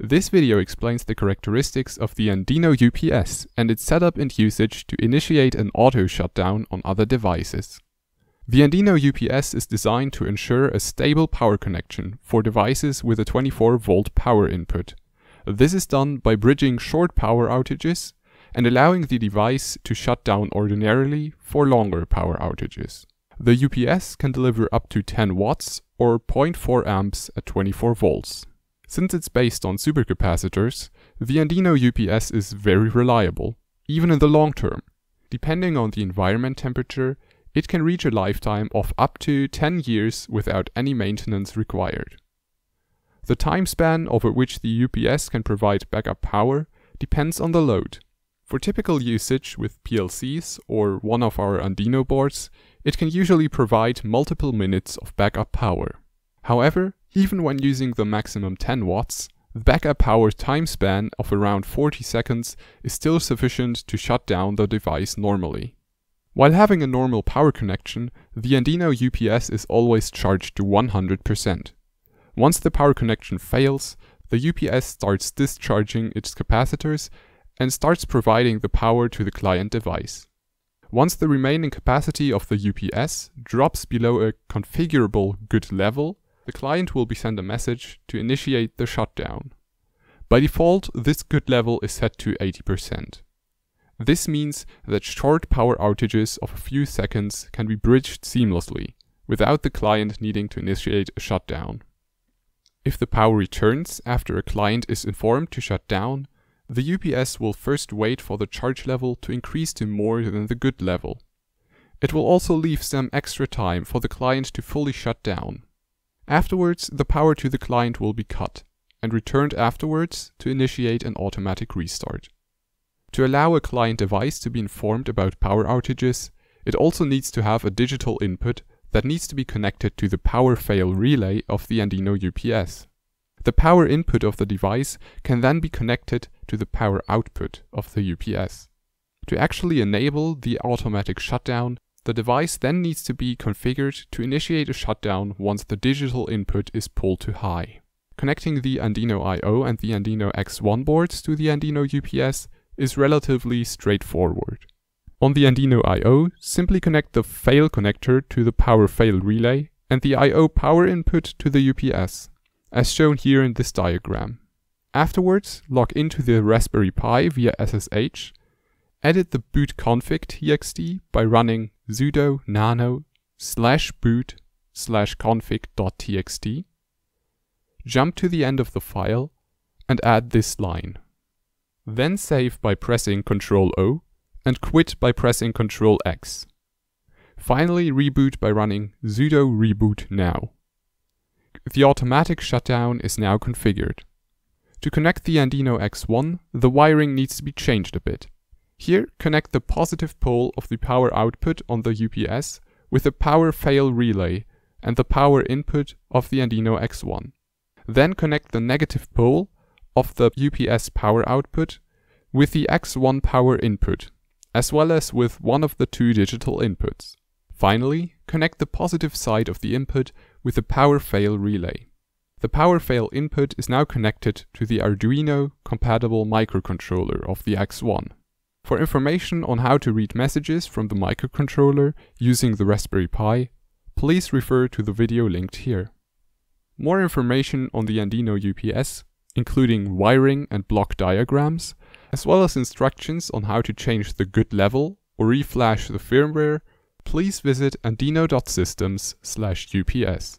This video explains the characteristics of the Andino UPS and its setup and usage to initiate an auto shutdown on other devices. The Andino UPS is designed to ensure a stable power connection for devices with a 24 volt power input. This is done by bridging short power outages and allowing the device to shut down ordinarily for longer power outages. The UPS can deliver up to 10 watts or 0.4 amps at 24 volts. Since it's based on supercapacitors, the Andino UPS is very reliable, even in the long term. Depending on the environment temperature, it can reach a lifetime of up to 10 years without any maintenance required. The time span over which the UPS can provide backup power depends on the load. For typical usage with PLCs or one of our Andino boards, it can usually provide multiple minutes of backup power. However, even when using the maximum 10 watts, the backup power time span of around 40 seconds is still sufficient to shut down the device normally. While having a normal power connection, the Andino UPS is always charged to 100%. Once the power connection fails, the UPS starts discharging its capacitors and starts providing the power to the client device. Once the remaining capacity of the UPS drops below a configurable good level, the client will be sent a message to initiate the shutdown. By default, this good level is set to 80%. This means that short power outages of a few seconds can be bridged seamlessly, without the client needing to initiate a shutdown. If the power returns after a client is informed to shut down, the UPS will first wait for the charge level to increase to more than the good level. It will also leave some extra time for the client to fully shut down. Afterwards, the power to the client will be cut and returned afterwards to initiate an automatic restart. To allow a client device to be informed about power outages, it also needs to have a digital input that needs to be connected to the power fail relay of the Andino UPS. The power input of the device can then be connected to the power output of the UPS. To actually enable the automatic shutdown, the device then needs to be configured to initiate a shutdown once the digital input is pulled to high. Connecting the Andino I.O. and the Andino X1 boards to the Andino UPS is relatively straightforward. On the Andino I.O., simply connect the fail connector to the power fail relay and the I.O. power input to the UPS, as shown here in this diagram. Afterwards, log into the Raspberry Pi via SSH edit the boot config.txt by running sudo nano slash boot slash config.txt, jump to the end of the file and add this line. Then save by pressing Ctrl O and quit by pressing Ctrl X. Finally reboot by running sudo reboot now. The automatic shutdown is now configured. To connect the Andino X1, the wiring needs to be changed a bit. Here, connect the positive pole of the power output on the UPS with a power fail relay and the power input of the Andino X1. Then connect the negative pole of the UPS power output with the X1 power input, as well as with one of the two digital inputs. Finally, connect the positive side of the input with the power fail relay. The power fail input is now connected to the Arduino compatible microcontroller of the X1. For information on how to read messages from the microcontroller using the Raspberry Pi, please refer to the video linked here. More information on the Andino UPS, including wiring and block diagrams, as well as instructions on how to change the good level or reflash the firmware, please visit andino.systems ups.